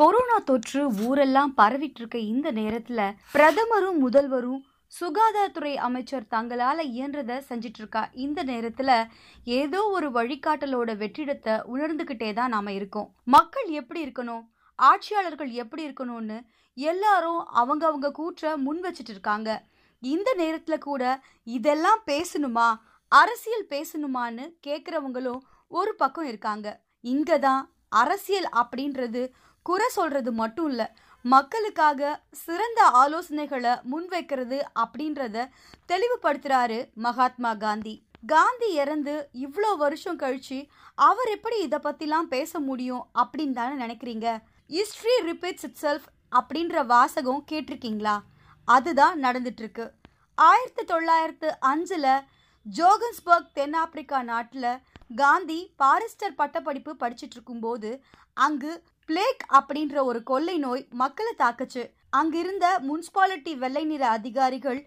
corona தொற்று ஊரெல்லாம் பரவிட்டு இருக்க இந்த நேரத்துல பிரதமரும் முதல்வரும் சுகாதாரத்துறை அமைச்சர் தங்களால் இயன்றதை செஞ்சிட்டு இருக்கா இந்த நேரத்தில் ஏதோ ஒரு வழிகாட்டலோட வெற்றிடத்தை உணர்ந்துக்கிட்டே தான் நாம் இருக்கோம் மக்கள் எப்படி இருக்கணும் ஆட்சியாளர்கள் எப்படி இருக்கணும்னு எல்லாரும் அவங்க அவங்க கூற்ற முன் வச்சுட்டு இருக்காங்க இந்த நேரத்தில் கூட இதெல்லாம் பேசணுமா அரசியல் பேசணுமான்னு கேட்குறவங்களும் ஒரு பக்கம் இருக்காங்க இங்கே தான் அரசியல் அப்படின்றது குறை சொல்றது மட்டும் இல்லை மக்களுக்காக சிறந்த ஆலோசனைகளை முன்வைக்கிறது அப்படின்றத தெளிவுபடுத்துறாரு மகாத்மா காந்தி காந்தி இறந்து இவ்வளோ வருஷம் கழிச்சு அவர் எப்படி இதை பற்றிலாம் பேச முடியும் அப்படின்னு தானே நினைக்கிறீங்க ஹிஸ்ட்ரி ரிப்பீட்ஸ் இட் செல்ஃப் அப்படின்ற வாசகம் கேட்டிருக்கீங்களா அதுதான் நடந்துட்டுருக்கு ஆயிரத்தி தொள்ளாயிரத்து அஞ்சில் ஜோகன்ஸ்பர்க் தென்னாப்பிரிக்கா நாட்டில் காந்தி பாரிஸ்டர் பட்டப்படிப்பு படிச்சுட்டு இருக்கும்போது அங்கு பிளேக் அப்படின்ற ஒரு கொள்ளை நோய் மக்களை தாக்குச்சு அங்கிருந்த முன்சிபாலிட்டி வெள்ளை நிற அதிகாரிகள்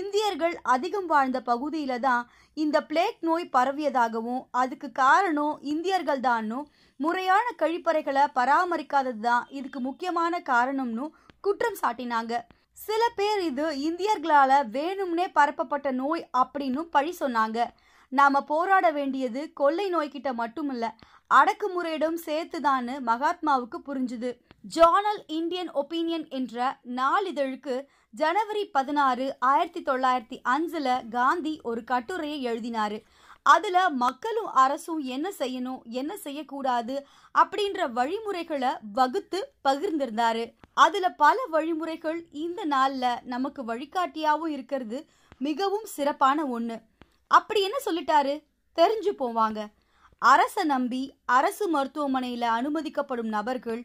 இந்தியர்கள் அதிகம் வாழ்ந்த பகுதியில் தான் இந்த பிளேக் நோய் பரவியதாகவும் அதுக்கு காரணம் இந்தியர்கள் தான்னு முறையான கழிப்பறைகளை பராமரிக்காதது தான் இதுக்கு முக்கியமான காரணம்னு குற்றம் சாட்டினாங்க சில பேர் இது இந்தியர்களால் வேணும்னே பரப்பப்பட்ட நோய் அப்படின்னு பழி சொன்னாங்க நாம் போராட வேண்டியது கொள்ளை நோய்கிட்ட மட்டுமில்ல அடக்குமுறையிடம் சேர்த்துதான்னு மகாத்மாவுக்கு புரிஞ்சுது ஜார்னல் இந்தியன் ஒப்பீனியன் என்ற நாளிதழுக்கு ஜனவரி பதினாறு ஆயிரத்தி தொள்ளாயிரத்தி அஞ்சில் காந்தி ஒரு கட்டுரையை எழுதினார் அதில் மக்களும் அரசும் என்ன செய்யணும் என்ன செய்யக்கூடாது அப்படின்ற வழிமுறைகளை வகுத்து பகிர்ந்திருந்தாரு அதில் பல வழிமுறைகள் இந்த நாளில் நமக்கு வழிகாட்டியாகவும் இருக்கிறது மிகவும் சிறப்பான ஒன்று அப்படி என்ன சொல்லிட்டாரு தெரிஞ்சு போவாங்க அரச நம்பி அரசு மருத்துவமனையில் அனுமதிக்கப்படும் நபர்கள்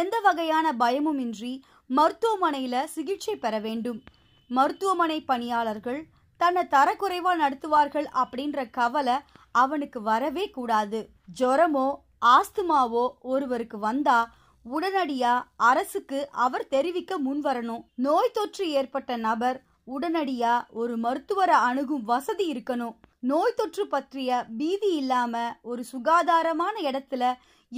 எந்த வகையான பயமும் இன்றி மருத்துவமனையில் சிகிச்சை பெற வேண்டும் மருத்துவமனை பணியாளர்கள் தன்னை தரக்குறைவாக நடத்துவார்கள் அப்படின்ற கவலை அவனுக்கு வரவே கூடாது ஜொரமோ ஆஸ்துமாவோ ஒருவருக்கு வந்தா உடனடியா அரசுக்கு அவர் தெரிவிக்க முன்வரணும் நோய் தொற்று ஏற்பட்ட நபர் உடனடியா ஒரு மருத்துவரை அணுகும் வசதி இருக்கணும் நோய் தொற்று பற்றிய பீதி இல்லாம ஒரு சுகாதாரமான இடத்துல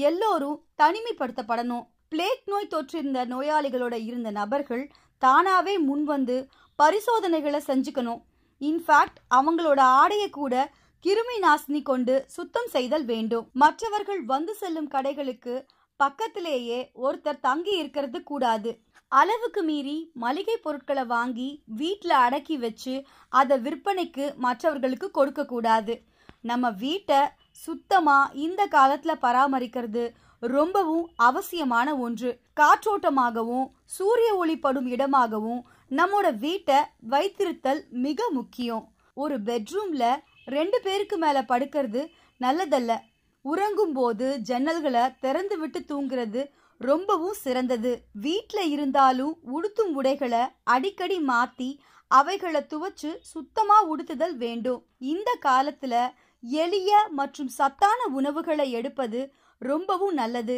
எல்லோரும் தனிமைப்படுத்தப்படணும் பிளேக் நோய் தொற்றிருந்த நோயாளிகளோட இருந்த நபர்கள் தானாவே முன்வந்து பரிசோதனைகளை செஞ்சுக்கணும் இன்ஃபேக்ட் அவங்களோட ஆடையை கூட கிருமி நாசினி கொண்டு சுத்தம் செய்தல் வேண்டும் மற்றவர்கள் வந்து செல்லும் கடைகளுக்கு பக்கத்திலேயே ஒருத்தர் தங்கி இருக்கிறது கூடாது அளவுக்கு மீறி மளிகை பொருட்களை வாங்கி வீட்டில் அடக்கி வச்சு அதை விற்பனைக்கு மற்றவர்களுக்கு கொடுக்கக்கூடாது நம்ம வீட்டை சுத்தமாக இந்த காலத்தில் பராமரிக்கிறது ரொம்பவும் அவசியமான ஒன்று காற்றோட்டமாகவும் சூரிய ஒளிப்படும் இடமாகவும் நம்மோட வீட்டை வைத்திருத்தல் மிக முக்கியம் ஒரு பெட்ரூம்ல ரெண்டு பேருக்கு மேல படுக்கிறது நல்லதல்ல உறங்கும் போது ஜன்னல்களை திறந்து விட்டு தூங்குறது ரொம்பவும் சிறந்தது வீட்டில் இருந்தாலும் உடுத்தும் உடைகளை அடிக்கடி மாற்றி அவைகளை துவச்சு சுத்தமாக உடுத்துதல் வேண்டும் இந்த காலத்தில் எளிய மற்றும் சத்தான உணவுகளை எடுப்பது ரொம்பவும் நல்லது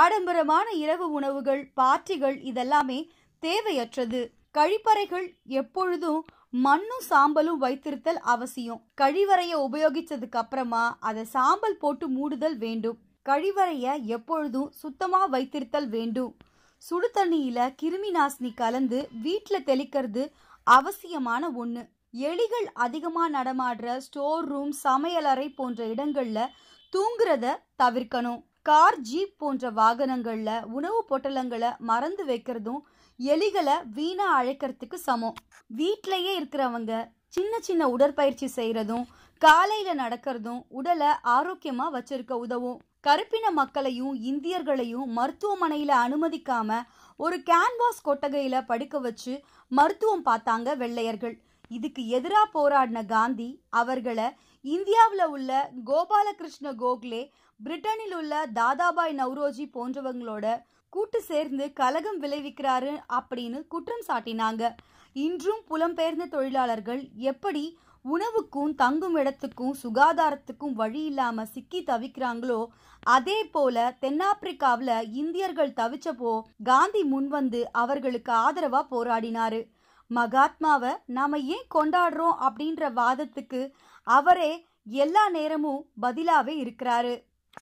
ஆடம்பரமான இரவு உணவுகள் பார்ட்டிகள் இதெல்லாமே தேவையற்றது கழிப்பறைகள் எப்பொழுதும் மண்ணும் சாம்பலும் வைத்திருத்தல் அவசியம் கழிவறையை உபயோகித்ததுக்கு அப்புறமா அதை சாம்பல் போட்டு மூடுதல் வேண்டும் கழிவறைய எப்பொழுதும் சுத்தமா வைத்திருத்தல் வேண்டும் சுடு தண்ணியில கிருமி நாசினி கலந்து வீட்டில் தெளிக்கிறது அவசியமான ஒன்று எலிகள் அதிகமாக நடமாடுற ஸ்டோர் ரூம் சமையலறை போன்ற இடங்கள்ல தூங்குறத தவிர்க்கணும் கார் ஜீப் போன்ற வாகனங்கள்ல உணவு பொட்டலங்களை மறந்து வைக்கிறதும் எலிகளை வீணா அழைக்கிறதுக்கு சமம் வீட்டிலையே இருக்கிறவங்க சின்ன சின்ன உடற்பயிற்சி செய்கிறதும் காலையில் நடக்கிறதும் உடலை ஆரோக்கியமாக வச்சிருக்க உதவும் கருப்பின மக்களையும் இந்தியர்களையும் மருத்துவமனையில் அனுமதிக்காம ஒரு கேன்வாஸ் கொட்டகையில படுக்க வச்சு மருத்துவம் பார்த்தாங்க வெள்ளையர்கள் இதுக்கு எதிராக போராடின காந்தி அவர்களை இந்தியாவில் உள்ள கோபாலகிருஷ்ண கோக்லே பிரிட்டனில் உள்ள தாதாபாய் நவ்ரோஜி போன்றவங்களோட கூட்டு சேர்ந்து கலகம் விளைவிக்கிறாரு அப்படின்னு குற்றம் சாட்டினாங்க இன்றும் புலம்பெயர்ந்த தொழிலாளர்கள் எப்படி உணவுக்கும் தங்கும் இடத்துக்கும் சுகாதாரத்துக்கும் வழி இல்லாமல் சிக்கி தவிக்கிறாங்களோ அதே போல தென்னாப்பிரிக்காவில் இந்தியர்கள் தவிச்சப்போ காந்தி முன்வந்து அவர்களுக்கு ஆதரவா போராடினாரு மகாத்மாவை நாம ஏன் கொண்டாடுறோம் அப்படின்ற வாதத்துக்கு அவரே எல்லா நேரமும் பதிலாவே இருக்கிறாரு